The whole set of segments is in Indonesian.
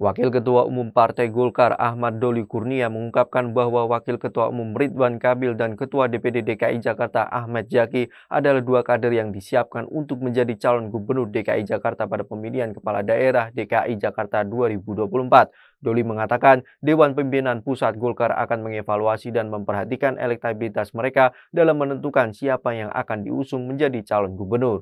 Wakil Ketua Umum Partai Golkar Ahmad Doli Kurnia mengungkapkan bahwa Wakil Ketua Umum Ridwan Kabil dan Ketua DPD DKI Jakarta Ahmad Jaki adalah dua kader yang disiapkan untuk menjadi calon gubernur DKI Jakarta pada pemilihan kepala daerah DKI Jakarta 2024. Doli mengatakan Dewan Pimpinan Pusat Golkar akan mengevaluasi dan memperhatikan elektabilitas mereka dalam menentukan siapa yang akan diusung menjadi calon gubernur.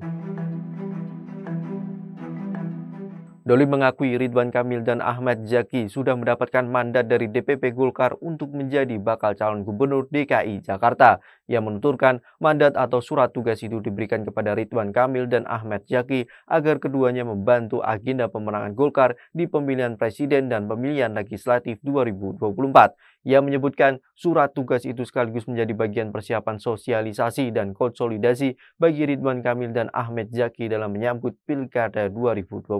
Doli mengakui Ridwan Kamil dan Ahmad Zaki sudah mendapatkan mandat dari DPP Golkar untuk menjadi bakal calon gubernur DKI Jakarta ia menuturkan mandat atau surat tugas itu diberikan kepada Ridwan Kamil dan Ahmad Jaki agar keduanya membantu agenda pemenangan Golkar di pemilihan presiden dan pemilihan legislatif 2024. Ia menyebutkan surat tugas itu sekaligus menjadi bagian persiapan sosialisasi dan konsolidasi bagi Ridwan Kamil dan Ahmed Jaki dalam menyambut Pilkada 2024.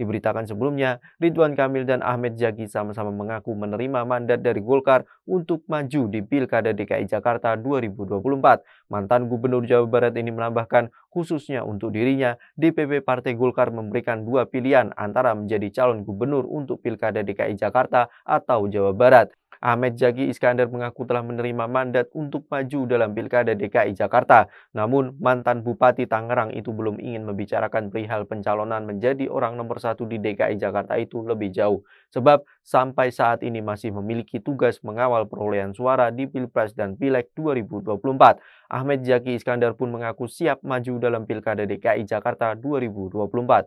Diberitakan sebelumnya, Ridwan Kamil dan Ahmed Jaki sama-sama mengaku menerima mandat dari Golkar untuk maju di Pilkada DKI Jakarta 2024. 2024. Mantan Gubernur Jawa Barat ini menambahkan, khususnya untuk dirinya, DPP Partai Golkar memberikan dua pilihan antara menjadi calon gubernur untuk Pilkada DKI Jakarta atau Jawa Barat. Ahmed Jagi Iskandar mengaku telah menerima mandat untuk maju dalam Pilkada DKI Jakarta. Namun, mantan Bupati Tangerang itu belum ingin membicarakan perihal pencalonan menjadi orang nomor satu di DKI Jakarta itu lebih jauh. Sebab sampai saat ini masih memiliki tugas mengawal perolehan suara di Pilpres dan Pileg 2024. Ahmed Jaki Iskandar pun mengaku siap maju dalam Pilkada DKI Jakarta 2024.